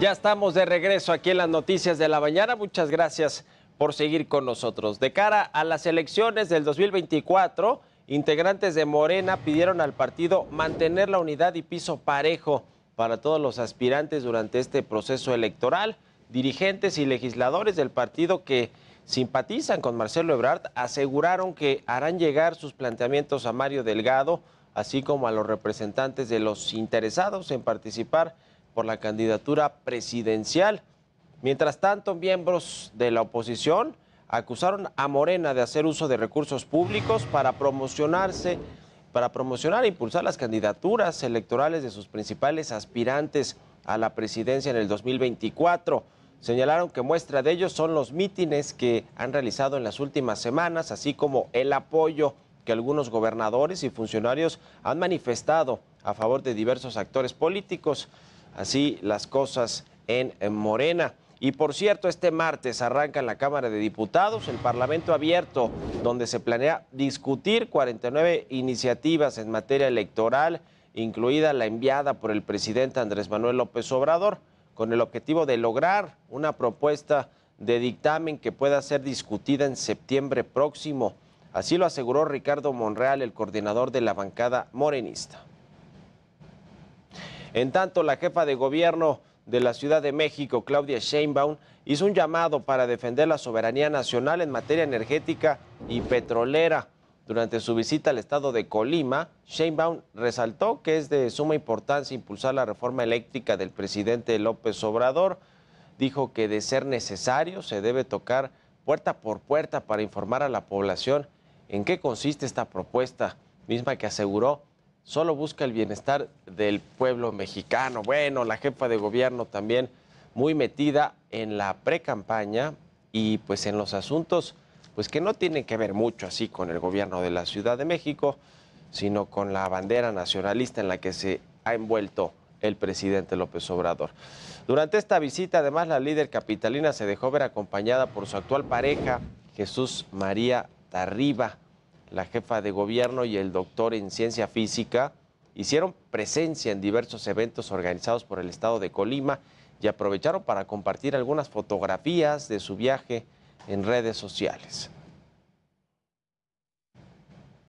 Ya estamos de regreso aquí en las noticias de la mañana. Muchas gracias por seguir con nosotros. De cara a las elecciones del 2024, integrantes de Morena pidieron al partido mantener la unidad y piso parejo para todos los aspirantes durante este proceso electoral. Dirigentes y legisladores del partido que simpatizan con Marcelo Ebrard aseguraron que harán llegar sus planteamientos a Mario Delgado, así como a los representantes de los interesados en participar por la candidatura presidencial. Mientras tanto, miembros de la oposición acusaron a Morena de hacer uso de recursos públicos para promocionarse, para promocionar e impulsar las candidaturas electorales de sus principales aspirantes a la presidencia en el 2024. Señalaron que muestra de ellos son los mítines que han realizado en las últimas semanas, así como el apoyo que algunos gobernadores y funcionarios han manifestado a favor de diversos actores políticos. Así las cosas en Morena. Y por cierto, este martes arranca en la Cámara de Diputados el Parlamento Abierto, donde se planea discutir 49 iniciativas en materia electoral, incluida la enviada por el presidente Andrés Manuel López Obrador, con el objetivo de lograr una propuesta de dictamen que pueda ser discutida en septiembre próximo. Así lo aseguró Ricardo Monreal, el coordinador de la bancada morenista. En tanto, la jefa de gobierno de la Ciudad de México, Claudia Sheinbaum, hizo un llamado para defender la soberanía nacional en materia energética y petrolera. Durante su visita al estado de Colima, Sheinbaum resaltó que es de suma importancia impulsar la reforma eléctrica del presidente López Obrador. Dijo que de ser necesario se debe tocar puerta por puerta para informar a la población en qué consiste esta propuesta, misma que aseguró solo busca el bienestar del pueblo mexicano. Bueno, la jefa de gobierno también muy metida en la pre-campaña y pues en los asuntos pues que no tienen que ver mucho así con el gobierno de la Ciudad de México, sino con la bandera nacionalista en la que se ha envuelto el presidente López Obrador. Durante esta visita, además, la líder capitalina se dejó ver acompañada por su actual pareja, Jesús María Tarriba, la jefa de gobierno y el doctor en ciencia física hicieron presencia en diversos eventos organizados por el estado de Colima y aprovecharon para compartir algunas fotografías de su viaje en redes sociales.